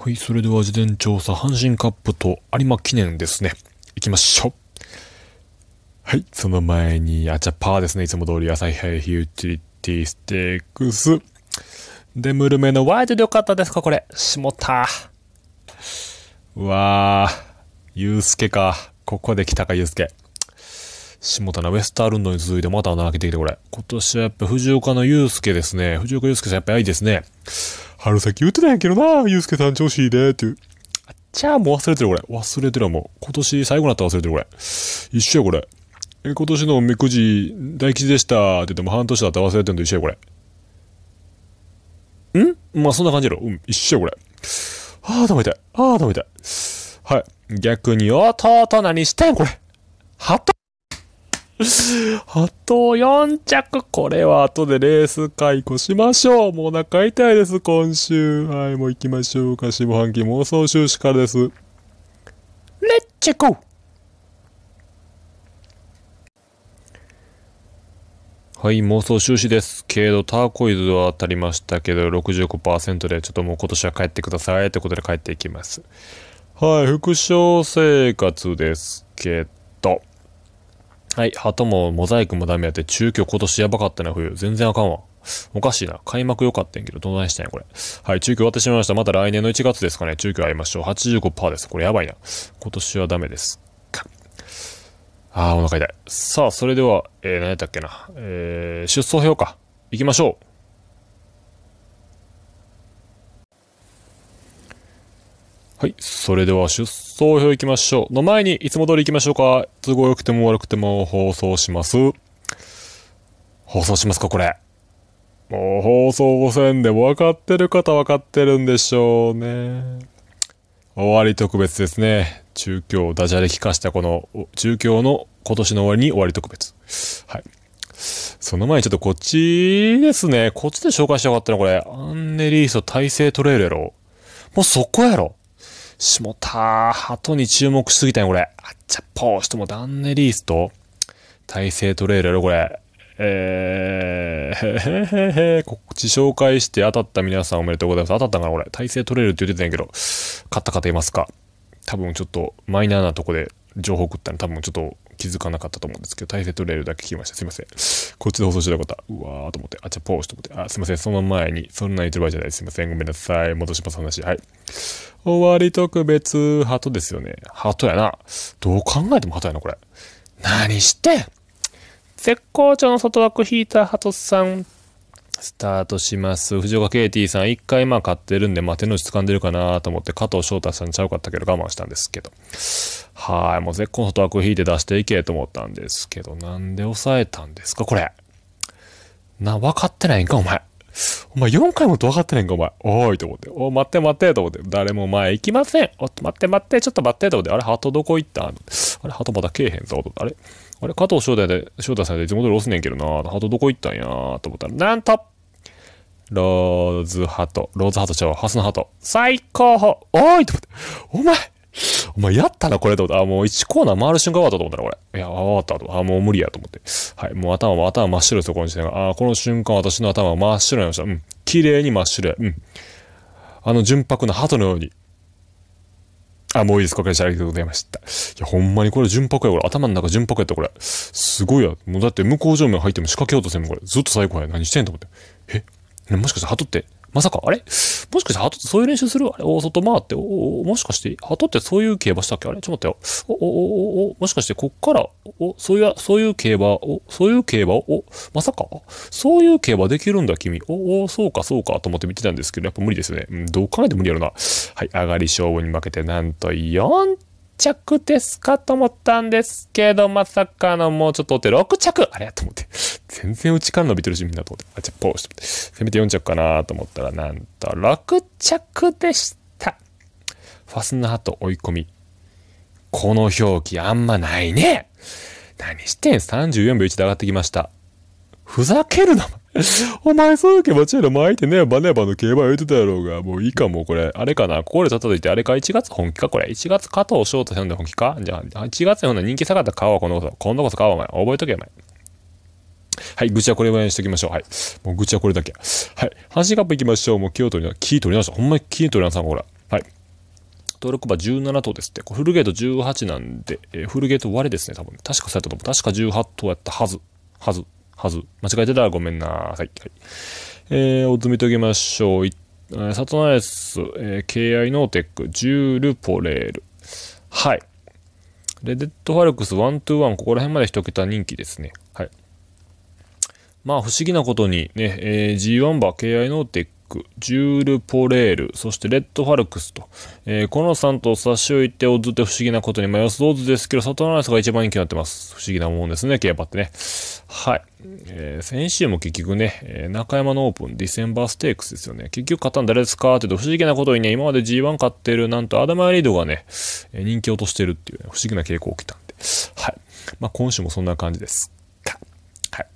はい、それでは事前調査、阪神カップと有馬記念ですね。行きましょう。はい、その前に、あちゃパーですね。いつも通り、朝日イヒューィリティステークス。で、ムルメのワイドでよかったですかこれ。下田。うわー、ユースケか。ここで来たか、ユースケ。下田なウェスタールンドに続いてまた穴開けてきて、これ。今年はやっぱ藤岡の祐介ですね。藤岡祐介さんやっぱりいいですね。春先言ってたんやけどな、祐介さん調子いいで、っていう。あっちゃーもう忘れてるこれ。忘れてるもう。今年最後になったら忘れてるこれ。一緒やこれ。え、今年のおみくじ、大吉でしたって言っても半年だったら忘れてるのと一緒やこれ。んまあそんな感じやろ。うん、一緒やこれ。ああ、頭たい。ああ、頭たい。はい。逆に、おっと何してんこれ。はっとあと4着。これは後でレース解雇しましょう。もうお腹痛いです、今週。はい、もう行きましょうか。下半期妄想収支からです。レッチェコはい、妄想収支です。けど、ターコイズは当たりましたけど、65%で、ちょっともう今年は帰ってください。ということで帰っていきます。はい、副賞生活ですけど、はい、鳩もモザイクもダメやって、中京今年やばかったな、冬。全然あかんわ。おかしいな。開幕良かったんやけど、どないしたんや、これ。はい、中京終わってしまいました。また来年の1月ですかね。中京会いましょう。85%です。これやばいな。今年はダメです。あー、お腹痛い。さあ、それでは、えー、何やったっけな。えー、出走表か。行きましょう。はい。それでは出走表行きましょう。の前に、いつも通り行きましょうか。都合良くても悪くても放送します。放送しますか、これ。もう放送せんでも分かってる方分かってるんでしょうね。終わり特別ですね。中京ダジャレ聞かしたこの、中京の今年の終わりに終わり特別。はい。その前にちょっとこっちですね。こっちで紹介したかったのこれ。アンネリーソ体制トレイルやろ。もうそこやろ。下田、鳩に注目しすぎたよ、これ。あっちゃっぽーしともダンネリースと、体勢トレイルやろ、これ。えー、へへへへ、告知紹介して当たった皆さんおめでとうございます。当たったんかな、これ。体勢トレイルって言ってたんやけど、勝った方いますか多分ちょっとマイナーなとこで情報送ったの多分ちょっと気づかなかったと思うんですけど、体勢トレイルだけ聞きました。すいません。こっちで放送してた方、うわーと思って、あ、ちゃぽーしと思って、あ、すいません。その前に、そんな言ってる場合じゃない。すいません。ごめんなさい。戻します話。はい。終わり特別、鳩ですよね。鳩やな。どう考えても鳩やな、これ。何して絶好調の外枠引いた鳩さん。スタートします。藤岡ケイティさん、一回まあ買ってるんで、まあ、手の内掴んでるかなと思って、加藤翔太さんちゃうかったけど我慢したんですけど。はい、もう絶好の外枠引いて出していけと思ったんですけど、なんで抑えたんですか、これ。な、分かってないんか、お前。お前4回もと分かってないんか、お前。おーい、と思って。お待って待って、と思って。誰も前行きません。お待って待って、ちょっと待って、と思って。あれ、鳩どこ行ったあれ、鳩まだけえへんぞ、と。あれあれ、加藤翔太で、翔太さんでいつも通り押すねんけどな。鳩どこ行ったんや、と思ったら、なんとローズハート、ローズハートちゃうハスの鳩。最高峰おーいと思って、お前お前やったな、これと思った。あ、もう1コーナー回る瞬間終わったと思ったら、これ。いや、終わったと。あ、もう無理やと思って。はい。もう頭頭真っ白いとこにしてあ、この瞬間私の頭は真っ白になりました。うん。綺麗に真っ白うん。あの純白の鳩のように。あ、もういいです。これ、ありがとうございました。いや、ほんまにこれ純白や。これ、頭の中純白やった、これ。すごいや。もうだって向こう正面入っても仕掛けようとせんもん、これ。ずっと最高や。何してんと思って。えもしかして鳩ってまさか、あれもしかして鳩ってそういう練習するあれ大外回って、おおもしかして、鳩ってそういう競馬したっけあれちょっと待ってよ。お、お、お、お、もしかしてこっから、お、そういう、そういう競馬、お、そういう競馬、お、まさかそういう競馬できるんだ、君。お、お、そうか、そうか、と思って見てたんですけど、やっぱ無理ですね。うん、どう考えて無理やろな。はい、上がり勝負に負けて、なんと4着ですかと思ったんですけど、まさかのもうちょっとおって6着あれやと思って。全然内から伸びてるしみんなと思って。あ、じゃあポーして。せめて4着かなと思ったら、なんと6着でした。ファスナーと追い込み。この表記あんまないね。何してん ?34 秒1で上がってきました。ふざけるな。お前そういう気持ちいの巻いてね、バネバの競馬言うてたやろうが。もういいかも、これ。あれかな。ここで叩いて、あれか、1月本気か、これ。1月加藤翔太さんで本気かじゃあ、1月のほんな人気下がった顔はこのこそ。今度こそ顔はお前。覚えとけ、お前。はい、愚痴はこれぐらいにしときましょう。はい。もう愚痴はこれだけ。はい。阪神カップ行きましょう。もう気を取りな、気取りなした。ほんまに気取りなさほら。はい。登録馬17頭ですって。フルゲート18なんで、えー、フルゲート割れですね、多分。確かそうやったと思う。確か18頭やったはず。はず。はず。間違えてたらごめんなさい。はい。えー、おつ見ときましょう。サトナエス、えー、KI ノーテック、ジュールポレール。はい。レデッドファルクスワン・ゥ・ワン、ここら辺まで一桁人気ですね。はい。まあ、不思議なことにね、えー、G1 馬、KI ノーテック、ジュール・ポレール、そしてレッド・ファルクスと、えー、この3と差し置いてオずズって不思議なことに、まあ、予想おずですけど、サトナナスが一番人気になってます。不思議なもんですね、競馬ってね。はい。えー、先週も結局ね、えー、中山のオープン、ディセンバーステークスですよね。結局勝ったん誰ですかって言うと、不思議なことにね、今まで G1 勝ってる、なんとアダマ・リードがね、え人気を落としてるっていう、ね、不思議な傾向起きたんで。はい。まあ、今週もそんな感じですか。はい。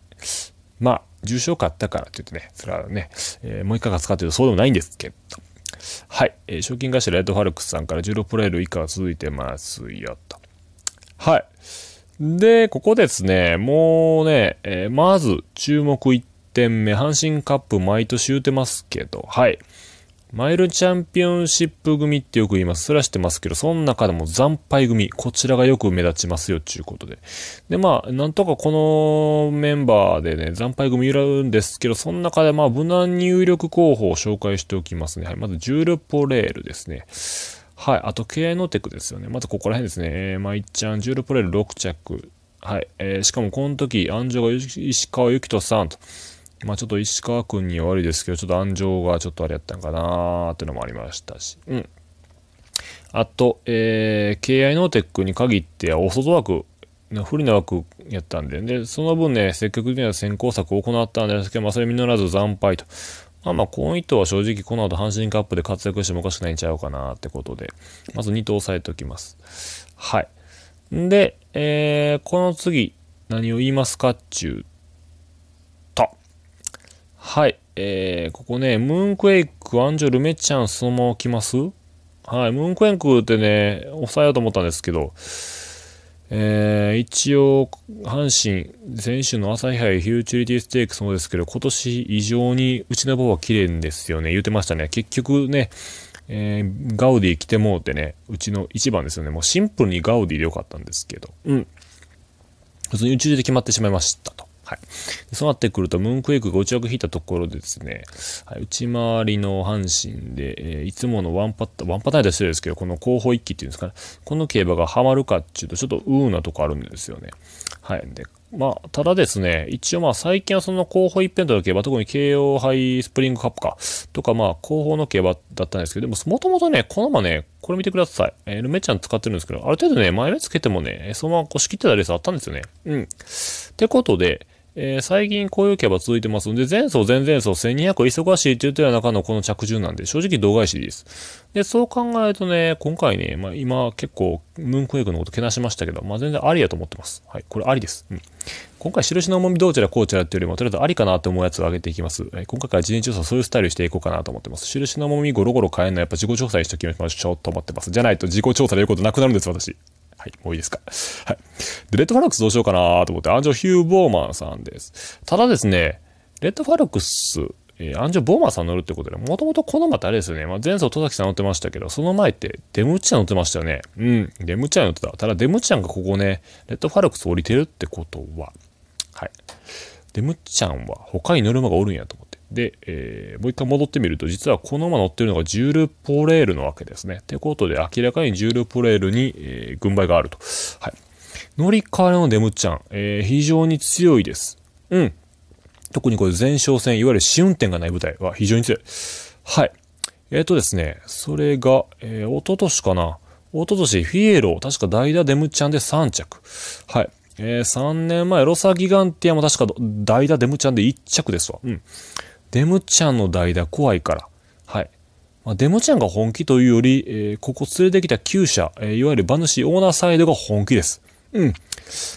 まあ、重症買ったからって言ってね、それはね、えー、もう1回勝つかというとそうでもないんですけど。はい。えー、賞金頭、レッドファルクスさんから16プライル以下は続いてますよと。はい。で、ここですね、もうね、えー、まず注目1点目、阪神カップ毎年言うてますけど、はい。マイルチャンピオンシップ組ってよく言います。すらしてますけど、その中でも惨敗組、こちらがよく目立ちますよっていうことで。で、まあ、なんとかこのメンバーでね、惨敗組いるんですけど、その中でまあ、無難入力候補を紹介しておきますね。はい、まず、ジュール・ポレールですね。はい、あと、ケイノテクですよね。まずここら辺ですね。えー、まイいっちゃん、ジュール・ポレール6着。はい、えー、しかもこの時、安城が石川由紀人さんと。まあちょっと石川君には悪いですけど、ちょっと安城がちょっとあれやったんかなーっていうのもありましたし。うん。あと、えー、敬愛ノーテックに限っては、お外枠、不利な枠やったんで、で、その分ね、積極的な先行策を行ったんですけど、まあそれ実らず惨敗と。まあまあ、この人は正直この後阪神カップで活躍してもおかしくないんちゃうかなってことで、まず2頭押さえておきます。はい。んで、えー、この次、何を言いますかっちゅうはい。えー、ここね、ムーンクエイク、アンジョ、ルメちゃん、そのまま来ますはい。ムーンクエイクってね、抑えようと思ったんですけど、えー、一応、阪神、先週の朝日杯フューチュリティステークスもですけど、今年異常にうちの棒は綺麗ですよね。言うてましたね。結局ね、えー、ガウディ来てもうてね、うちの一番ですよね。もうシンプルにガウディでよかったんですけど、うん。普通に宇宙で決まってしまいましたと。はい、そうなってくると、ムーンクエイクが内枠引いたところでですね、はい、内回りの阪神で、えー、いつものワンパタワンパターンで失礼ですけど、この後方一気っていうんですかね、この競馬がハマるかっていうと、ちょっとウーなとこあるんですよね。はい。で、まあ、ただですね、一応まあ最近はその後方一辺との競馬、特に慶応杯スプリングカップか、とかまあ後方の競馬だったんですけど、でももともとね、このまね、これ見てください。えー、ルメちゃん使ってるんですけど、ある程度ね、前目つけてもね、そのまま腰切ってたレースあったんですよね。うん。ってことで、えー、最近こういうキャバ続いてますんで、前走前々走1200忙しいって言ってる中のこの着順なんで、正直度外視です。で、そう考えるとね、今回ね、まあ今結構ムーンクエイクのことけなしましたけど、まあ全然ありやと思ってます。はい、これありです。うん。今回印の重みどうちゃらこうちゃらっていうよりも、とりあえずありかなと思うやつを上げていきます。え今回から人事調査そういうスタイルしていこうかなと思ってます。印の重みゴロゴロ変えるのはやっぱ自己調査にしときましょうと思ってます。じゃないと自己調査で言うことなくなるんです、私。はい、もういいですか。はい。で、レッドファルクスどうしようかなと思って、アンジョ・ヒュー・ボーマンさんです。ただですね、レッドファルクス、えー、アンジョ・ボーマンさん乗るってことで、もともとこのてあれですよね、まあ、前走戸崎さん乗ってましたけど、その前ってデムちチャン乗ってましたよね。うん、デムちチャン乗ってた。ただデムちチャンがここね、レッドファルクス降りてるってことは、はい。デムちチャンは他に乗る馬がおるんやと思って。で、えー、もう一回戻ってみると、実はこの馬乗ってるのがジュール・ポレールのわけですね。ってことで、明らかにジュール・ポレールに、えー、軍配があると。はい。乗り換えのデムちゃん、えー、非常に強いです。うん。特にこれ前哨戦、いわゆる試運転がない舞台は非常に強い。はい。えっ、ー、とですね、それが、えー、おととしかな。おととし、フィエロー、確か代打デムちゃんで3着。はい。えー、3年前、ロサギガンティアも確か代打デムちゃんで1着ですわ。うん。デムちゃんの代打怖いから。はい。まあ、デムちゃんが本気というより、えー、ここ連れてきた旧社、えー、いわゆる馬主オーナーサイドが本気です。うん。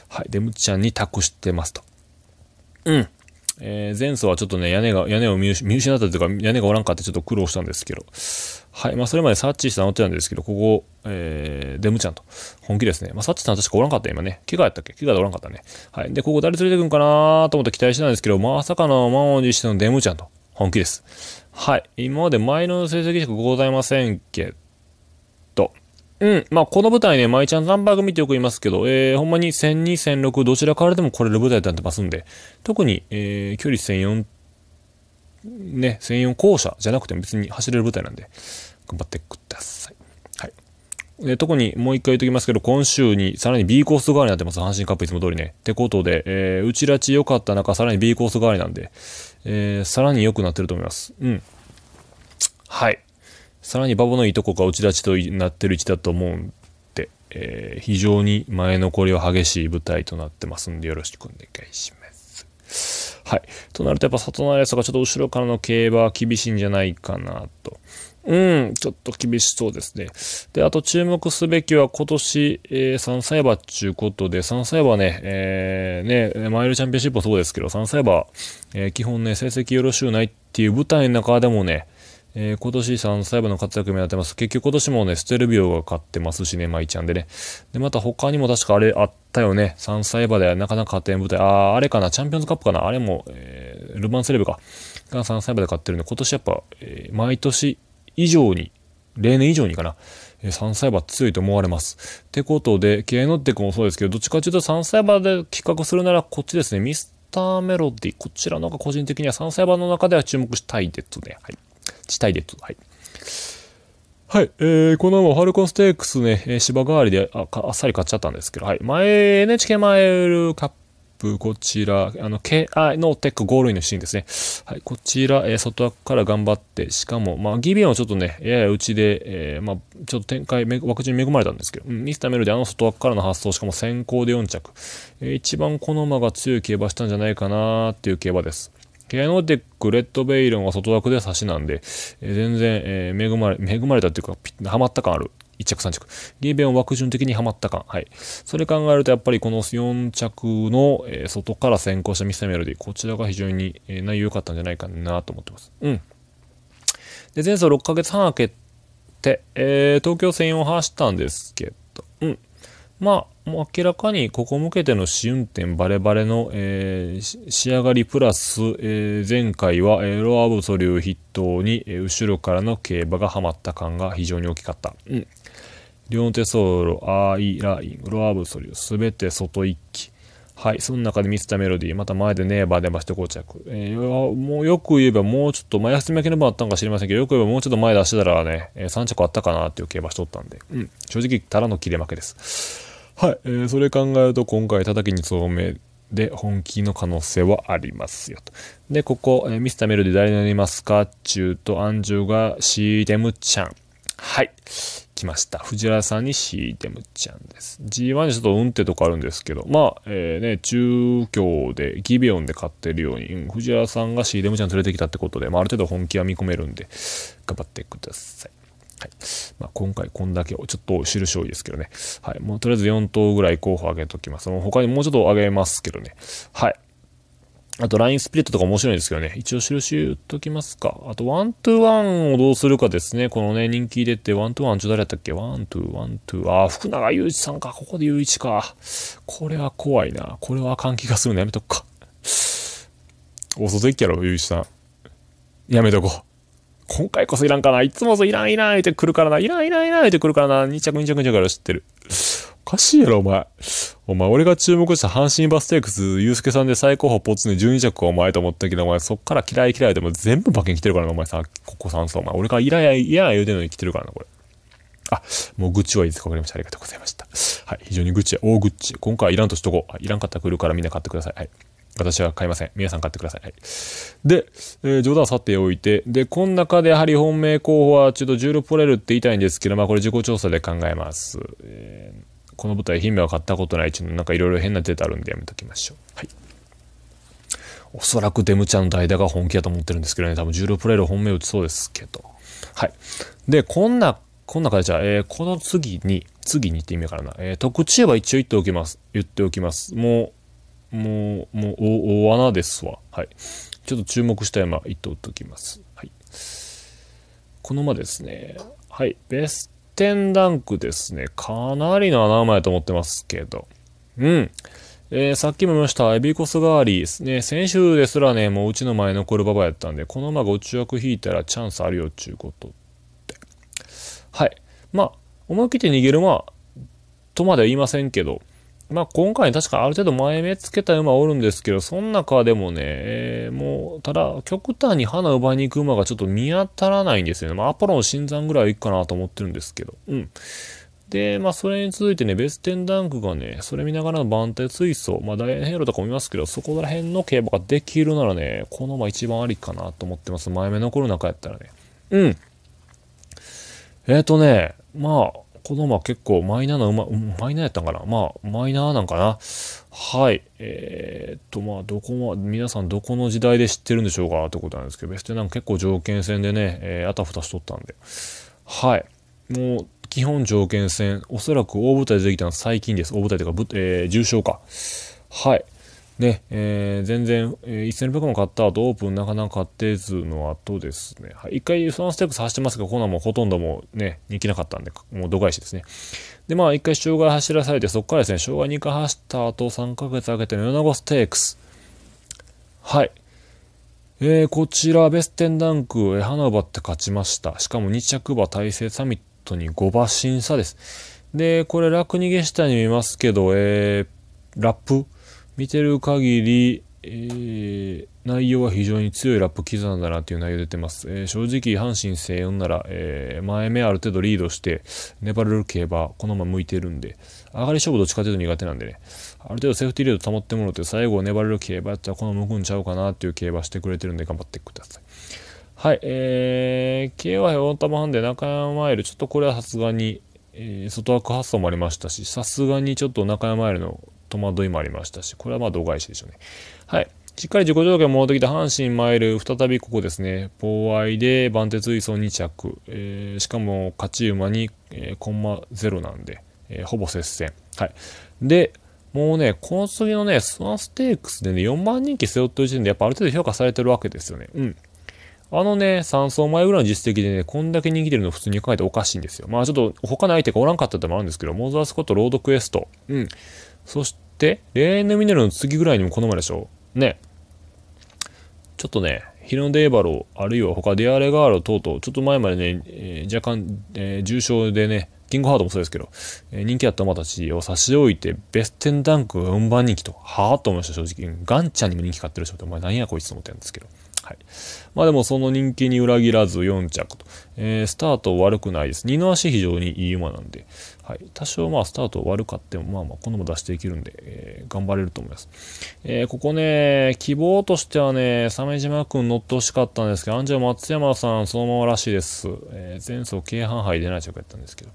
はい。デムちゃんに託してますと。うん。えー、前走はちょっとね、屋根が、屋根を見失ったというか、屋根がおらんかってちょっと苦労したんですけど。はい。まあ、それまでサッチーさんおってたんですけど、ここ、えー、デムちゃんと。本気ですね。まあ、サッチーさん確かおらんかった、今ね。怪我やったっけ怪我でおらんかったね。はい。で、ここ誰連れてくんかなと思って期待してたんですけど、まさかの満を持してのデムちゃんと。本気です。はい。今まで前の成績しかございませんけど。うん。まあ、この舞台ね、舞ちゃんバーグ見てよく言いますけど、えー、ほんまに1002、1006、どちらからでも来れる舞台になってますんで、特に、えー、距離1004ね、専用校舎じゃなくても別に走れる舞台なんで、頑張ってください。はい。で特にもう一回言っときますけど、今週にさらに B コース代わりになってます。阪神カップいつも通りね。ってことで、えー、打ち立ち良かった中、さらに B コース代わりなんで、えー、さらに良くなってると思います。うん。はい。さらにバボのいいとこが打ち立ちとなってる位置だと思うんで、えー、非常に前残りは激しい舞台となってますんで、よろしくお願いします。はい。となるとやっぱ里成さんがちょっと後ろからの競馬は厳しいんじゃないかなと。うん、ちょっと厳しそうですね。で、あと注目すべきは今年、えー、3歳馬っちゅうことで、3歳馬ね、えー、ね、マイルチャンピオンシップもそうですけど、3歳馬、えー、基本ね、成績よろしゅうないっていう舞台の中でもね、えー、今年3歳馬の活躍目立てます。結局今年もね、ステルビオが勝ってますしね、舞ちゃんでね。で、また他にも確かあれあったよね。3歳馬ではなかなか勝てん舞台。ああ、あれかな、チャンピオンズカップかな。あれも、えー、ルマンセレブか。が3歳馬で勝ってるんで、今年やっぱ、えー、毎年以上に、例年以上にかな。3歳馬強いと思われます。ってことで、ケイノッテ君もそうですけど、どっちかというと3歳馬で企画するならこっちですね。ミスターメロディ。こちらの方が個人的には3歳馬の中では注目したいですね。はい。したいです。はい。はい。えー、このままファルコンステークスね、えー、芝代わりでああっさり買っちゃったんですけど、はい。前、NHK マイルカップ、こちら、あの、KI のテックゴールインのシーンですね。はい。こちら、えー、外枠から頑張って、しかも、まあ、ギビアンはちょっとね、ややうちで、えー、まあ、ちょっと展開、枠順に恵まれたんですけど、うん、ミスターメルであの外枠からの発想、しかも先行で4着。えー、一番この馬が強い競馬したんじゃないかなっていう競馬です。ピアノテック、レッドベイロンは外枠で差しなんで、えー、全然、えー、恵まれ、恵まれたっていうか、ピッはまった感ある。1着3着。ゲーベンを枠順的にはまった感。はい。それ考えると、やっぱりこの4着の、えー、外から先行したミスメロディ、こちらが非常に、えー、内容良かったんじゃないかなと思ってます。うん。で、前走6ヶ月半開けて、えー、東京戦を走ったんですけど、うん。まあ、もう明らかにここ向けての試運転バレバレの、えー、仕上がりプラス、えー、前回は、えー、ロアブソリュー筆頭に、えー、後ろからの競馬がハマった感が非常に大きかった。うん。両手ソロ、アーイライン、ロアブソリュー、すべて外一気。はい、その中でミスタメロディー、また前でネーバーでまして膠着。えー、もうよく言えばもうちょっと、まあ、休み明けの分あったんか知りませんけど、よく言えばもうちょっと前出してたらね、えー、3着あったかなっていう競馬しとったんで、うん、正直、たらの切れ負けです。はい、えー、それ考えると今回叩きに聡明で本気の可能性はありますよと。で、ここ、えー、ミスターメロディ誰になりますかっちゅうと、アンジュがシーデムちゃん。はい。来ました。藤原さんにシーデムちゃんです。G1 にちょっとうんってとこあるんですけど、まあ、えー、ね、中京で、ギビオンで買ってるように、藤原さんがシーデムちゃん連れてきたってことで、まあ、ある程度本気は見込めるんで、頑張ってください。はいまあ、今回こんだけ、ちょっと印多いですけどね。はい。もうとりあえず4頭ぐらい候補上げときます。もう他にもうちょっと上げますけどね。はい。あと、ラインスピリットとか面白いんですけどね。一応印言っときますか。あと、ワントゥワンをどうするかですね。このね、人気入れて、ワントゥワンちょ誰やったっけワントゥワントゥあー、福永祐一さんか。ここで祐一か。これは怖いな。これはあかん気がするのやめとくか。遅外行きやろ、祐一さん。やめとこう。今回こそいらんかな。いつもそいらんいらん言うてくるからな。いらんいらんいらん言うてくるからな。2着2着2着から知ってる。おかしいやろ、お前。お前、俺が注目した阪神バステークス、ゆうすけさんで最高峰ポツに12着お前と思ったけど、お前、そっから嫌い嫌いでも全部馬券来てるからな、お前さ、ここ3層、お前。俺がいらや、いらや言うてんのに来てるからな、これ。あ、もう愚痴はいいです。わかりました。ありがとうございました。はい、非常に愚痴や、大愚痴。今回はいらんとしとこう。いらんかったら来るからみんな買ってください。はい。私は買いません。皆さん買ってください。はい、で、えー、冗談は去っておいて、で、この中でやはり本命候補はちょっと16ポレルって言いたいんですけど、まあこれ自己調査で考えます。えー、この舞台、姫は買ったことないちのなんかいろいろ変なデータあるんでやめときましょう。はい。おそらくデムちゃんの代打が本気だと思ってるんですけどね、多分16ポレル本命打ちそうですけど。はい。で、こんな、こんな感じじゃ、えー、この次に、次に行ってみようかな。えー、特注は一応言っておきます。言っておきます。もう、もう、もう大、穴ですわ。はい。ちょっと注目した山、言っておっときます。はい。この馬ですね。はい。ベステンランクですね。かなりの穴馬やと思ってますけど。うん。えー、さっきも言いました、エビコス代わり、ね、先週ですらね、もううちの前残る馬場やったんで、この馬が落枠引いたらチャンスあるよっちゅうことって。はい。まあ、思い切って逃げる馬とまでは言いませんけど、まあ今回確かある程度前目つけた馬おるんですけど、その中でもね、えー、もう、ただ、極端に花奪いに行く馬がちょっと見当たらないんですよね。まあアポロン新山ぐらいはいいかなと思ってるんですけど。うん。で、まあそれに続いてね、ベステンダンクがね、それ見ながらの番手追走、まあダイエンヘロとかも見ますけど、そこら辺の競馬ができるならね、この馬一番ありかなと思ってます。前目残る中やったらね。うん。えっ、ー、とね、まあ、このま結構マイナーな、ま、マイナーやったんかなまあ、マイナーなんかなはい。えー、っと、まあ、どこも、皆さんどこの時代で知ってるんでしょうかってことなんですけど、別になんか結構条件戦でね、えー、あたふたしとったんで。はい。もう、基本条件戦、おそらく大舞台でできたのは最近です。大舞台というか、えー、重症化。はい。で、えー、全然、えー、1600も買った後、オープンなかなか買ってずの後ですね、はい、一回そのステップス走ってますが、こんなもうほとんどもうね、人気なかったんで、もう度外視ですね。で、まあ一回障害走らされて、そこからですね、障害2回走った後、3ヶ月開けて、米子ステークス。はい。えー、こちら、ベステンダンク、花バって勝ちました。しかも2着馬体制サミットに5馬審査です。で、これ楽逃げしたに見ますけど、えー、ラップ見てる限り、えー、内容は非常に強いラップ刻んだなという内容出てます。えー、正直、阪神西4なら、えー、前目ある程度リードして、粘れる競馬、このまま向いてるんで、上がり勝負どっちかというと苦手なんでね、ある程度セーフティーリード保ってもろて、最後粘れる競馬やったらこの向くんちゃうかなっていう競馬してくれてるんで、頑張ってください。はい、えー、KY 4玉ハン中山マイル、ちょっとこれはさすがに、えー、外枠発送もありましたし、さすがにちょっと中山マイルの戸惑いもありましたし、これはまあ度外視でしょうね。はい。しっかり自己条件を戻ってきた阪神マイル、再びここですね、アイで番手追走2着、えー、しかも勝ち馬に、えー、コンマ0なんで、えー、ほぼ接戦。はい。で、もうね、この次のね、スワンステークスでね、4番人気背負ってる時点で、やっぱある程度評価されてるわけですよね。うん。あのね、3走前ぐらいの実績でね、こんだけ人気出るの普通に考えておかしいんですよ。まあちょっと他の相手がおらんかったってもあるんですけど、モーザースコット、ロードクエスト。うん。そし、恋愛のミネルの次ぐらいにもこの前でしょね。ちょっとね、ヒロデーバロー、あるいは他デアレガーロ等々、ちょっと前までね、えー、若干、えー、重症でね、キングハートもそうですけど、えー、人気あった馬たちを差し置いて、ベステンダンクが4番人気と、はぁと思いました、正直。ガンちゃんにも人気買ってるでしょって、お前何やこいつと思ってるんですけど。はい。まあでもその人気に裏切らず4着と。えー、スタート悪くないです。二の足非常にいい馬なんで、はい。多少まあスタート悪かっても、まあまあこのも出していけるんで、えー、頑張れると思います。えー、ここね、希望としてはね、鮫島くん乗ってほしかったんですけど、アンジェ松山さんそのままらしいです。えー、前走軽半杯出ない着やったんですけど。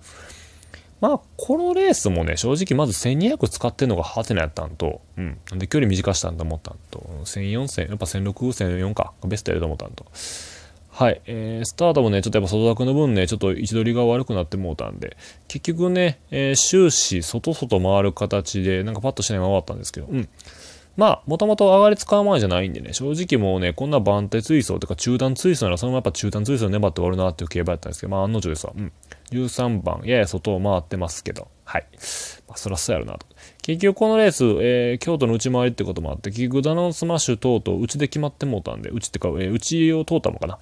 まあ、このレースもね、正直まず1200使ってんのがハテナやったんと、うん。で、距離短したんと思ったんと、1400、やっぱ1600、4か、ベストやると思ったんと。はい、えー、スタートもね、ちょっとやっぱ外枠の分ね、ちょっと位置取りが悪くなってもうたんで、結局ね、えー、終始、外外回る形で、なんかパッとしないままだったんですけど、うん。まあ、もともと上がり使う前じゃないんでね、正直もうね、こんな番手追走とか中段追走なら、そのままやっぱ中段追走粘って終わるなっていう競馬やったんですけど、まあ案の定ですわ。うん。13番、やや外を回ってますけど、はい。まあ、そらそうやろなと。結局このレース、えー、京都の内回りってこともあって、結局ダノンスマッシュ等々、うちで決まってもうたんで、うちってか、えー、うちを通ったのかな。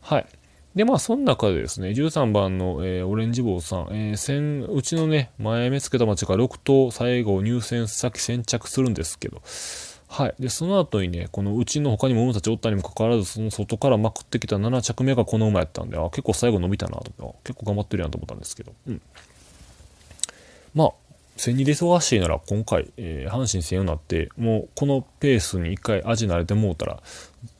はい。で、まあ、その中でですね、13番の、えー、オレンジ坊さん、えー、先、うちのね、前目つけた町が6頭、最後、入選先先着するんですけど、はい。で、その後にね、このうちの他にも馬たちおったにもかかわらず、その外からまくってきた7着目がこの馬やったんで、あ、結構最後伸びたなと思っ結構頑張ってるやんと思ったんですけど、うん。まあ、千二で忙しいなら今回、えー、阪神戦になって、もうこのペースに一回味慣れてもうたら、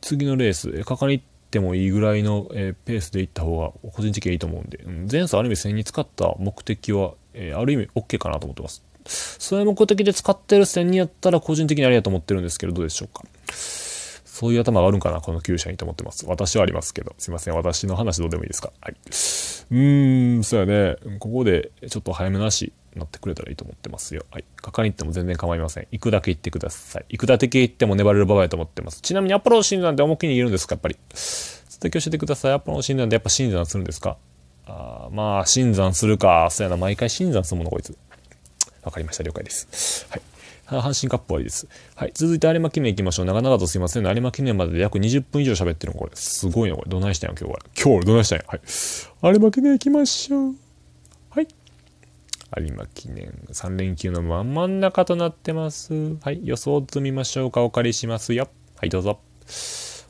次のレース、かかりってもいいぐらいの、えペースで行った方が個人的にはいいと思うんで、うん、前走ある意味線に使った目的は、えある意味 OK かなと思ってます。そういう目的で使ってる線にやったら個人的にありだと思ってるんですけど、どうでしょうか。そういう頭があるんかな、この旧社にと思ってます。私はありますけど。すいません。私の話どうでもいいですか。はい。うーん、そうやね。ここでちょっと早めなしなってくれたらいいと思ってますよ。はい。かかりに行っても全然構いません。行くだけ行ってください。行くだけ行っても粘れる場合と思ってます。ちなみにアポロ診断って重きにいるんですか、やっぱり。とき教えてください。アポロ診断でやっぱ診断するんですかあまあ、診断するか。そうやな。毎回診断するもの、こいつ。わかりました。了解です。はい。阪神カップ終わりです。はい。続いて有馬記念行きましょう。長々とすいません。有馬記念まで約20分以上喋ってるの、これ。すごいな、これ。どないしたんや、今日は。今日、どないしたんや。はい。有馬記念行きましょう。はい。有馬記念3連休の真ん中となってます。はい。予想図見ましょうか。お借りしますよ。はい、どうぞ。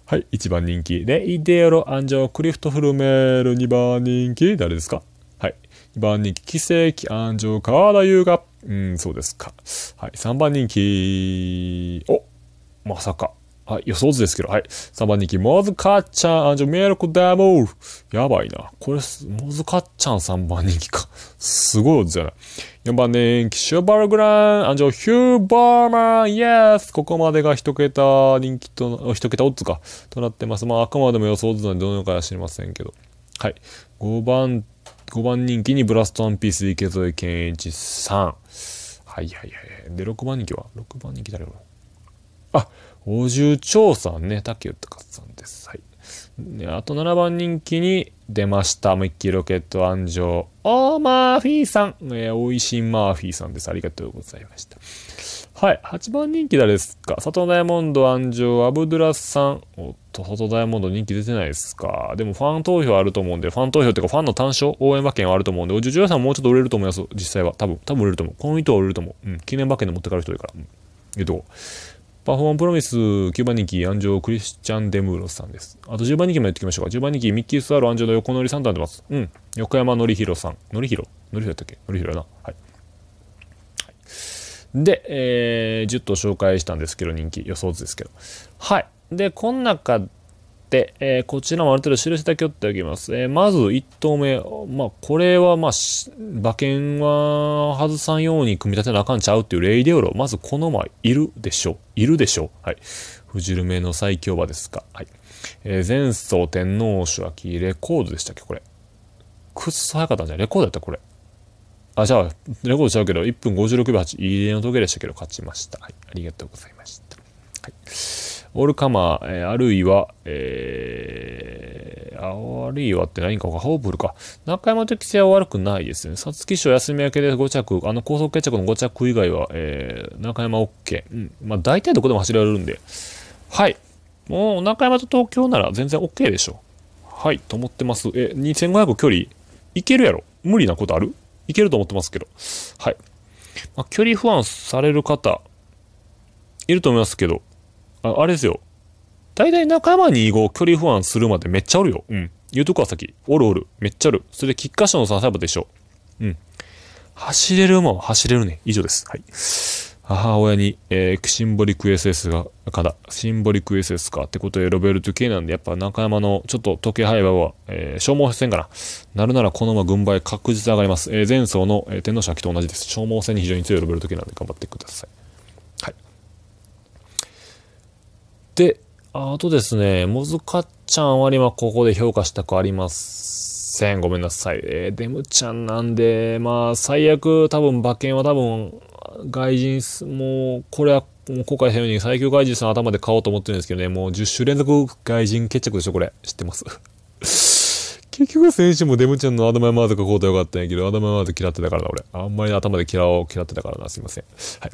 はい。1番人気、レイデオロ・アンジョ・クリフト・フルメール。2番人気、誰ですか2番人気、奇跡、安城、河田優雅。うん、そうですか。はい、3番人気、お、まさか。はい、予想図ですけど、はい。3番人気、モズカッチャン、アンジョメルコダモール。やばいな。これ、モズカッチャン3番人気か。すごいオズゃな。い。4番人気、シューバルグラン、アンジョヒューバーマン、イエスここまでが1桁人気と、1桁オッズか、となってます。まあ、あくまでも予想図なんでどのようかは知りませんけど。はい。5番5番人気にブラストワンピース池添健一さん。はいはいはい。で、6番人気は ?6 番人気誰だろうあ、五十長さんね。竹内勝さんです。はい。あと7番人気に出ました。ミッキーロケット安城。おー、マーフィーさん。えー、おいしいマーフィーさんです。ありがとうございました。はい、8番人気誰ですか佐藤ダイヤモンド、安城、アブドゥラさん。おっと、佐藤ダイヤモンド人気出てないですか。でもファン投票あると思うんで、ファン投票っていうかファンの単勝、応援馬券はあると思うんで、おじゅじゅさんもうちょっと売れると思います、実際は。多分、多分売れると思う。この人は売れると思う。うん、記念馬券で持ってかれる人いるから。うん、えっと、パフォーマンプロミス9番人気、安城、クリスチャン・デムーロさんです。あと10番人気もやっていきましょうか。10番人気、ミッキー・スワロー、安城の横乗りさんとます。うん、横山のりひろさん。のりひろのりひろやったっけのりひろやな。はい。で、えー、10頭紹介したんですけど、人気予想図ですけど。はい。で、この中で、えー、こちらもある程度印だけ打っておきます。えー、まず1頭目。まあ、これは、まあ、馬券は外さんように組み立てなあかんちゃうっていうレイデオロ。まずこの馬いるでしょう。いるでしょう。はい。藤ルメの最強馬ですか。はい。えー、前走天皇賞秋レコードでしたっけこれ。くっそ早かったんじゃレコードだったこれ。あ、じゃあ、レコードちゃうけど、1分56秒8、いい例の時計でしたけど、勝ちました。はい、ありがとうございました。はい、オールカマー、えー、あるいは、えー、あるいはって何かがホープルか。中山と規制は悪くないですね。皐月賞休み明けで5着、あの高速決着の5着以外は、えー、中山 OK。うん。まあ大体どこでも走られるんで。はい。もう中山と東京なら全然 OK でしょ。はい、と思ってます。え、2500距離いけるやろ無理なことあるいけると思ってますけど。はい。まあ、距離不安される方、いると思いますけど、ああれですよ。大体仲間に以後距離不安するまでめっちゃおるよ。うん。言うとこは先。おるおる。めっちゃおる。それで、菊花賞の3歳馬でしょ。うん。走れる馬は走れるね。以上です。はい。母親に、えー、シンボリク SS が、から、シンボリク SS かってことでロベルト系なんで、やっぱ中山のちょっと時計配れは、えー、消耗戦かな。なるならこのま軍配確実上がります。えー、前走の、えー、天皇賞と同じです。消耗戦に非常に強いロベルト系なんで頑張ってください。はい。で、あとですね、もずかっちゃんは今ここで評価したくありません。ごめんなさい。えー、デムちゃんなんで、まあ、最悪、多分、馬券は多分、外人もうこれはもう今回せように最強外人さん頭で買おうと思ってるんですけどね、もう10週連続外人決着でしょ、これ。知ってます 結局選手もデムちゃんのアドマイマーズがこうとよかったんやけど、アドマイマーズ嫌ってたからな、俺。あんまり頭で嫌う嫌ってたからな、すいません。はい。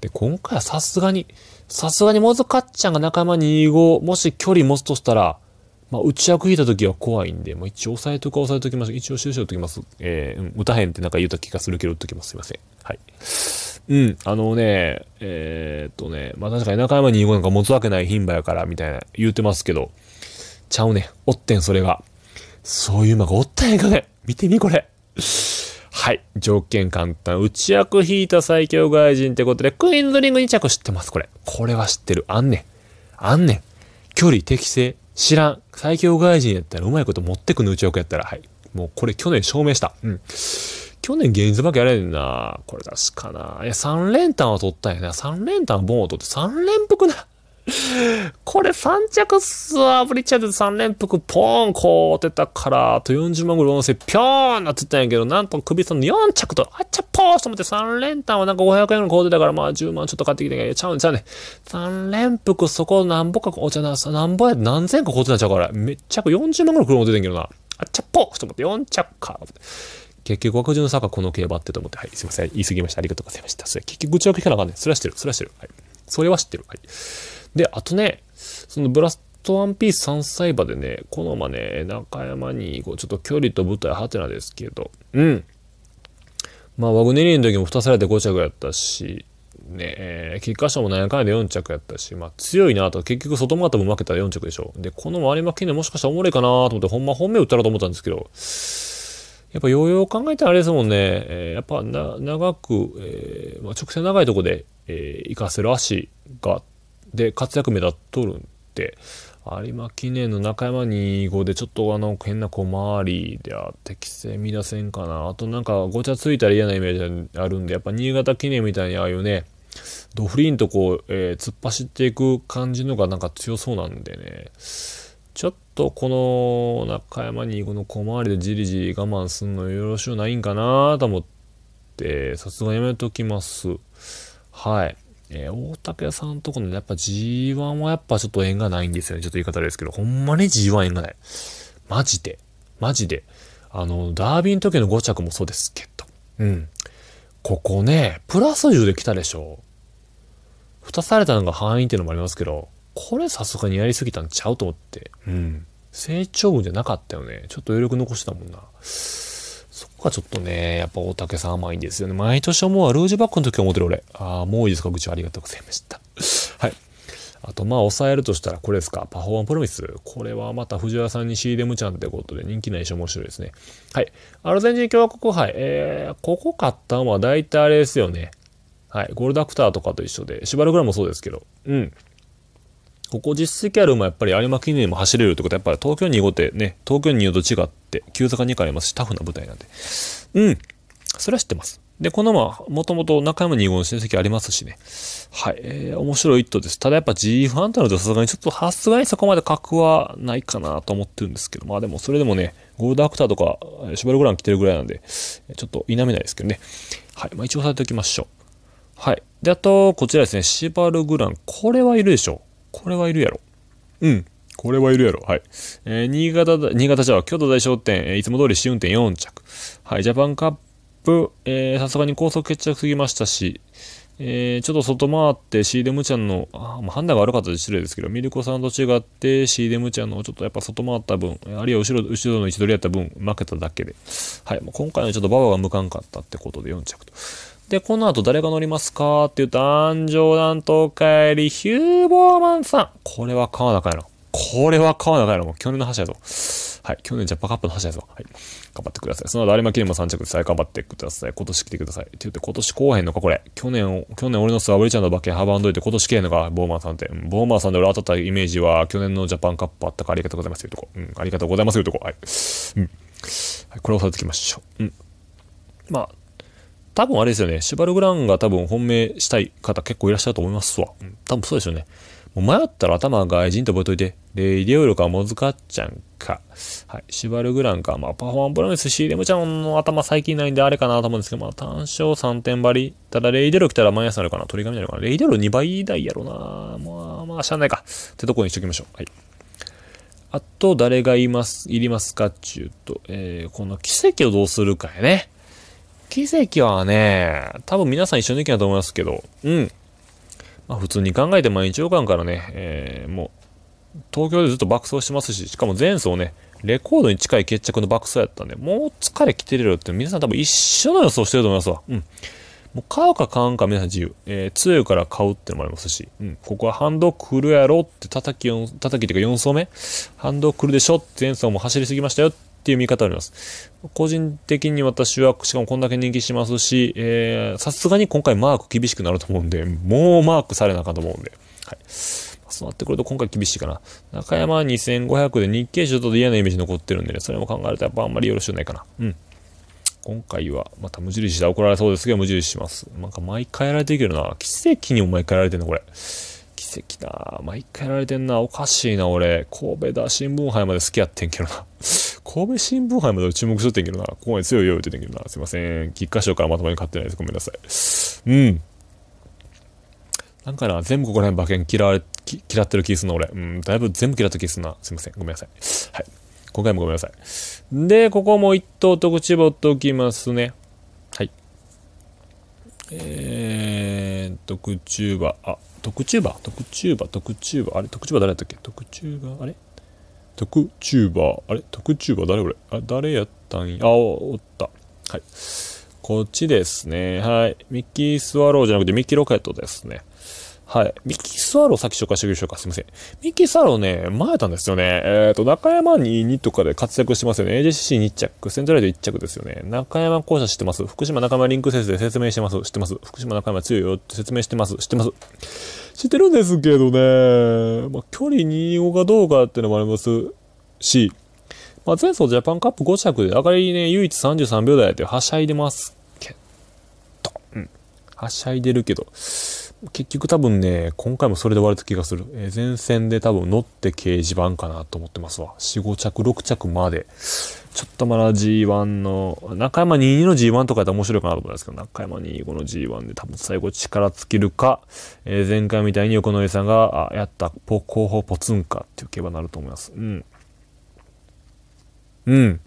で、今回はさすがに、さすがにもずかっちゃんが仲間25、もし距離持つとしたら、まあ、打ち役引いた時は怖いんで、まあ、一応押さえとか押さえときます。一応収集ときます。えー、うん、打たへんってなんか言うた気がするけど打っときます。すいません。はい。うん、あのね、えー、っとね、まあ確かに中山に25なんか持つわけない牝馬やから、みたいな言うてますけど、ちゃうね。おってん、それが。そういう馬がおったんやかね。見てみ、これ。はい。条件簡単。内役引いた最強外人ってことで、クイーンズリング2着知ってます、これ。これは知ってる。あんねん。あんねん。距離、適正、知らん。最強外人やったらうまいこと持ってくの内枠やったら、はい。もうこれ去年証明した。うん。去年ゲインズバックやれんな。これ確かな。いや、三連単は取ったんやな。三連単ボンを取って三連服な。これ三着スワーブリチャーズ三連服ポーンこうてたから、あと40万ぐらいのせぴょーんなってたんやけど、なんと首その4着と、あっちゃポーンと思って三連単はなんか500円のコーデだからまあ10万ちょっと買ってきてんけど、ちゃうねちゃうね。三連服そこなんぼか、お茶な、なんぼや、何千個コーデなっちゃうから、めっちゃく40万ぐらい車持っててんけどな。あっちゃポーンと思って4着か。結局枠順の差がこの競馬ってと思って、はい、すいません。言い過ぎました。ありがとうございました。それ結局愚痴は聞かなあかんね。それしてる。すらしてる。はい。それは知ってる。はい。で、あとね、そのブラストワンピース3歳馬でね、このまね、中山にこうちょっと距離と舞台ハテナですけど、うん。まあ、ワグネリーの時も2されて5着やったし、ね、菊花賞も何やかんやで4着やったし、まあ強いなと、結局外回ったも負けたら4着でしょ。で、この周り負けね、もしかしたらおもろいかなと思って、ほんま本命打ったらと思ったんですけど、やっぱようよう考えたらあれですもんね、えー、やっぱな長く、えーまあ、直線長いとこで、えー、行かせる足がで活躍目立っとるんで有馬記念の中山25でちょっとあの変な小回りでは適正見出せんかなあとなんかごちゃついたら嫌なイメージあるんでやっぱ新潟記念みたいにああいうねドフリーンとこう、えー、突っ走っていく感じのがなんか強そうなんでねちょっとこの中山にこの小回りでじりじり我慢すんのよろしゅうないんかなと思って、さすがやめときます。はい。えー、大竹さんとこのやっぱ G1 はやっぱちょっと縁がないんですよね。ちょっと言い方ですけど、ほんまに G1 縁がない。マジで。マジで。あの、ダービーの時の5着もそうですけど。うん。ここね、プラス10で来たでしょ。蓋されたのが範囲っていうのもありますけど、これさすがにやりすぎたんちゃうと思って。うん。成長分じゃなかったよね。ちょっと余力残したもんな。そこがちょっとね、やっぱ大竹さん甘いんですよね。毎年思うルージュバックの時は思ってる俺。ああ、もういいですか、愚痴ありがとうございました。はい。あと、まあ、抑えるとしたらこれですか。パフォーマンプロミス。これはまた藤原さんに仕入れムちゃんってことで人気ないし面白いですね。はい。アルゼンチン共和国杯。えー、ここ買ったのは大体あれですよね。はい。ゴールダクターとかと一緒で、シバルグラムもそうですけど。うん。ここ実績ある馬やっぱり有馬記念も走れるってことはやっぱり東京2号ってね、東京2号と違って急坂2回ありますしタフな舞台なんで。うん。それは知ってます。で、このま、もともと中山2号の成績ありますしね。はい。えー、面白い一頭です。ただやっぱ G ファンとなるとさすがにちょっとさすがにそこまで格はないかなと思ってるんですけど、まあでもそれでもね、ゴールドアクターとかシュバルグラン来てるぐらいなんで、ちょっと否めないですけどね。はい。まあ一応押さえておきましょう。はい。で、あと、こちらですね、シュバルグラン。これはいるでしょう。これはいるやろ。うん。これはいるやろ。はい。えー、新潟だ、新潟じゃ京都大商店、えー、いつも通り試運転4着。はい。ジャパンカップ、えさすがに高速決着すぎましたし、えー、ちょっと外回ってシーデムちゃんの、あもう判断が悪かったで失礼ですけど、ミルコさんと違ってシーデムちゃんのちょっとやっぱ外回った分、あるいは後ろ後ろの位置取りやった分、負けただけで、はい、もう今回のちょっと馬場が向かんかったってことで4着と。で、この後誰が乗りますかっていうと、安城南東帰り、ヒューボーマンさん。これは川中やろ。これは川中やろ。もう去年の覇者やぞ。はい。去年ジャパカップの覇者やぞ。はい。頑張ってください。その後、有馬記念も3着です。は頑張ってください。今年来てください。って言って、今年来へんのか、これ。去年、去年俺のスワブリちゃんの馬券阻んどいて、今年来へんのか、ボーマンさんって。うん、ボーマンさんで俺当たったイメージは、去年のジャパンカップあったかありがとうございますというとこ。うん。ありがとうございますというとこ。はい。うん。はい。これを押さえていきましょう。うん。まあ、多分あれですよね、シュバルグランが多分本命したい方結構いらっしゃると思いますわ。うん、多分そうですよね。もう迷ったら頭外人と覚えといて。レイデオールかモズカッチャンか。はい。シュバルグランか。まあ、パフォーマンプロミス、シーレムちゃんの頭最近ないんであれかなと思うんですけど、まあ、単勝3点張り。ただ、レイデロ来たらマイナスなるかな。鳥紙なるかな。レイデロ2倍台やろな。まあ、まあ、しゃあないか。ってとこにしときましょう。はい。あと、誰がいます、いりますかっちゅうと、えー、この奇跡をどうするかやね。奇跡はね、多分皆さん一緒行きたいと思いますけど、うん。まあ、普通に考えて、毎日予感からね、えー、もう、東京でずっと爆走してますし、しかも前走ね、レコードに近い決着の爆走やったんで、もう疲れきてるよって皆さん多分一緒の予想してると思いますわ。うん。もう買うか買わんか皆さん自由。えー、強いから買うってのもありますし、うん、ここはハンドクルやろって叩き、叩きっていうか4層目ハンドクルでしょって前走も走りすぎましたよっていう見方あります。個人的に私は、しかもこんだけ人気しますし、えー、さすがに今回マーク厳しくなると思うんで、もうマークされなかと思うんで。はい。そうなってくると今回厳しいかな。中山2500で日経ょっと嫌なイメージ残ってるんでね、それも考えるとやっぱあんまりよろしくないかな。うん。今回は、また無印で怒られそうですけど、無印します。なんか毎回やられてるけどな。奇跡にも毎回やられてんの、これ。奇跡だ。毎回やられてんな。おかしいな、俺。神戸だ、新聞杯まで好きやってんけどな。神戸新聞杯まで注目しとってんけどな。ここまで強いよ言ってんけどな。すいません。菊花賞からまともに買ってないです。ごめんなさい。うん。なんかな、全部ここら辺馬券嫌われ、嫌ってる気すんの、俺。うん、だいぶ全部嫌った気すんな。すいません。ごめんなさい。はい。今回もごめんなさい。で、ここも一等特注持ってきますね。はい。えー、特注馬、あ、特注馬特注馬特注馬あれ特注馬誰だったっけ特注馬あれ特チューバー。あれ特チューバー誰これあ、誰やったんや。あ、おった。はい。こっちですね。はい。ミッキースワローじゃなくてミッキーロケットですね。はい。ミッキースワローさっき紹介してみましょうかすいません。ミッキースワローね、前やったんですよね。えっ、ー、と、中山に2とかで活躍してますよね。AJCC2 着、セントライド1着ですよね。中山校舎知ってます。福島中山リンク先生で説明してます。知ってます。福島中山強いよって説明してます。知ってます。知ってるんですけどね、まあ、距離25かどうかっていうのもありますし、まあ、前走ジャパンカップ5着で、あかりね、唯一33秒台ってはしゃいでますけど、うん。はしゃいでるけど、結局多分ね、今回もそれで終われた気がする。えー、前線で多分乗って掲示板かなと思ってますわ。4、5着、6着まで。ちょっとまだ G1 の、中山22の G1 とかやったら面白いかなと思いますけど、中山25の G1 で多分最後力尽きるか、えー、前回みたいに横野井さんが、あ、やった、ポ、後方ポツンかっていう競馬になると思います。うん。うん。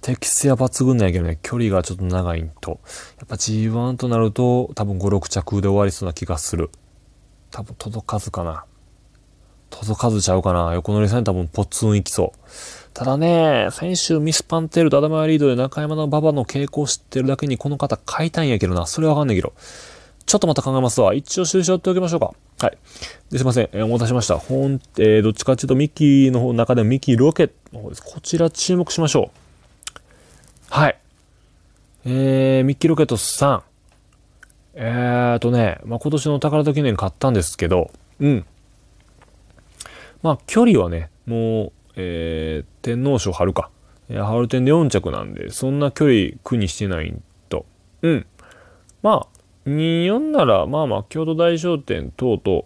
適性は抜群なんやけどね、距離がちょっと長いんと。やっぱ G1 となると、多分5、6着で終わりそうな気がする。多分届かずかな。届かずちゃうかな。横乗りさん多分ポツン行きそう。ただね、先週ミスパンテールとアダマヤリードで中山の馬場の傾向を知ってるだけにこの方買いたいんやけどな。それわかんないけど。ちょっとまた考えますわ。一応終了っておきましょうか。はい。ですいません。えー、お待たせしました。本、えー、どっちかっていうとミキの方の中でもミキロケの方です。こちら注目しましょう。はい。えー、ミッキーロケットさん。えーとね、まあ、今年の宝田記念買ったんですけど、うん。まあ、距離はね、もう、えー、天皇賞春か。えー、春天で4着なんで、そんな距離苦にしてないと。うん。まあ、24なら、まあまあ、京都大商店等々、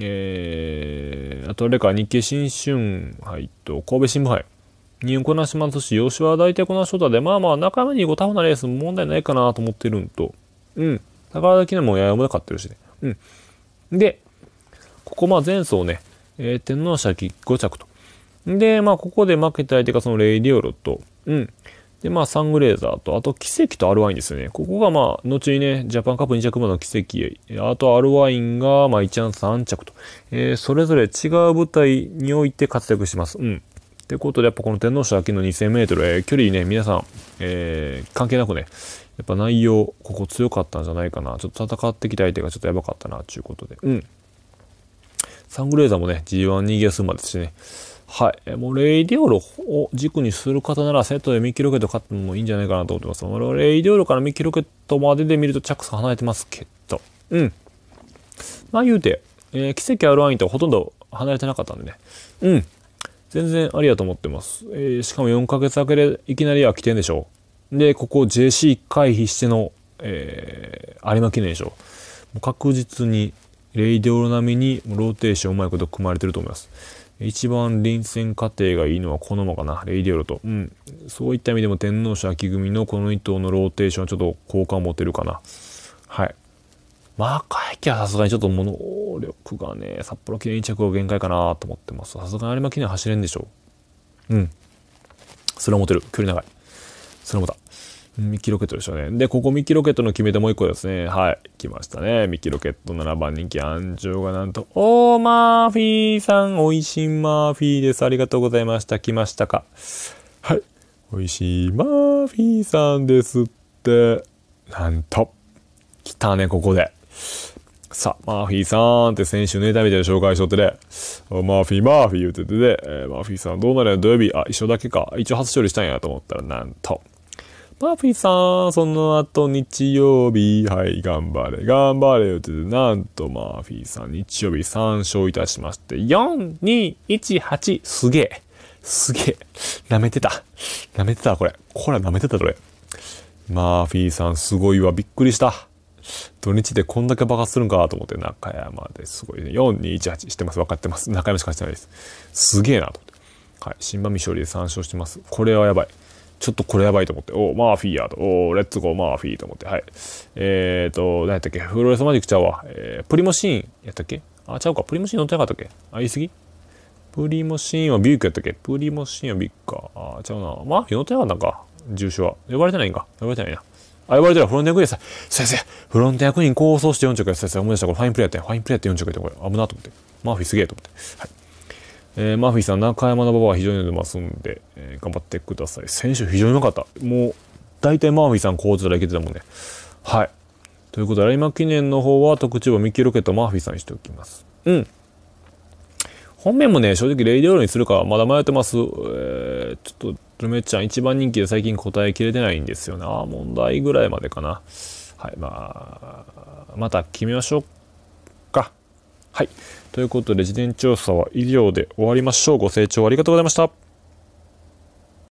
えー、あとあれか、日経新春杯と神戸新聞杯。にんこな島津市、吉は大体こなしとったで、まあまあ、中身にごたほなレース問題ないかなと思ってるんと、うん。宝田記念もややもや勝ってるしね。うん。で、ここまあ前走ね、えー、天皇賞5着と。で、まあここで負けた相手がそのレイディオロと、うん。で、まあサングレーザーと、あと奇跡とアルワインですよね。ここがまあ、後にね、ジャパンカップ2着馬の奇跡、あとアルワインがまあ1チン3着と、えー、それぞれ違う舞台において活躍します。うん。ということで、やっぱこの天皇賞秋の2000メートル、えー、距離ね、皆さん、えー、関係なくね、やっぱ内容、ここ強かったんじゃないかな。ちょっと戦ってきた相手がちょっとやばかったな、ちゅうことで。うん。サングレーザーもね、G1 逃げすまですしね。はい。もう、レイディオロを軸にする方なら、セットでミッキーロケット買ってもいいんじゃないかなと思ってます。レイディオロからミッキーロケットまでで見ると、チャックス離れてますけど。うん。まあ、言うて、えー、奇跡あるワインとほとんど離れてなかったんでね。うん。全然ありやと思ってます。えー、しかも4ヶ月明けでいきなりは来てんでしょ。う。で、ここ JC 回避しての、えー、有馬記念でしょ。もう確実に、レイデオロ並みにローテーションうまいこと組まれてると思います。一番臨戦過程がいいのはこの馬かな、レイデオロと。うん。そういった意味でも天皇賞秋組のこの2頭のローテーションはちょっと好感を持てるかな。はい。まあ、赤駅はさすがにちょっと物能力がね、札幌記念1着が限界かなと思ってます。さすがに有馬記念走れんでしょう。うん。それは持てる。距離長い。それもだ。ミッキーロケットでしょうね。で、ここミッキーロケットの決め手もう一個ですね。はい。来ましたね。ミッキーロケット7番人気、安城がなんと、おー、マーフィーさん、美味しいマーフィーです。ありがとうございました。来ましたか。はい。美味しいマーフィーさんですって。なんと、来たね、ここで。さあ、マーフィーさんって先週ネタみたいな紹介しとってね、マーフィー、マーフィー言うててで、えー、マーフィーさんどうなるや土曜日、あ、一緒だけか。一応初勝利したんやと思ったら、なんと。マーフィーさん、その後日曜日、はい、頑張れ、頑張れ、言うてて、なんとマーフィーさん、日曜日3勝いたしまして、4、2、1、8、すげえ。すげえ。舐めてた。舐めてた、これ。これ舐めてた、これ。マーフィーさん、すごいわ。びっくりした。土日でこんだけ爆発するんかと思って、中山ですごいね。4218してます。分かってます。中山しかしてないです。すげえなと思って。はい。新馬未勝利で3勝してます。これはやばい。ちょっとこれやばいと思って、おマーフィーやと、おレッツゴーマーフィーと思って、はい。えっ、ー、と、何やったっけフローレスマジックちゃうわ。えー、プリモシーンやったっけあ、ちゃうか。プリモシーン乗ってなかったっけあ、言い過ぎプリモシーンはビュークやったっけプリモシーンはビュークか。あ、ちゃうな。マーフィー乗ってなかったんか。重症は。呼ばれてないんか。呼ばれてないな。あ、呼われてフロント役員です。先生、フロント役員構想して4着や先生、思い出した。これファインプレーやって、ファインプレーって4着やって、これ危なと思って。マーフィーすげえと思って。はい。えー、マーフィーさん、中山の馬場は非常に出ますんで、えー、頑張ってください。選手非常によかった。もう、大体マーフィーさん、こうずらいけてたもんね。はい。ということで、有馬記念の方は特注をミッキーロケットマーフィーさんにしておきます。うん。本面もね、正直レイディオールにするか、まだ迷ってます。えー、ちょっと、ルメちゃん一番人気で最近答えきれてないんですよな。問題ぐらいまでかな。はい、まあ、また決めましょうか。はい。ということで、事前調査は以上で終わりましょう。ご清聴ありがとうございました。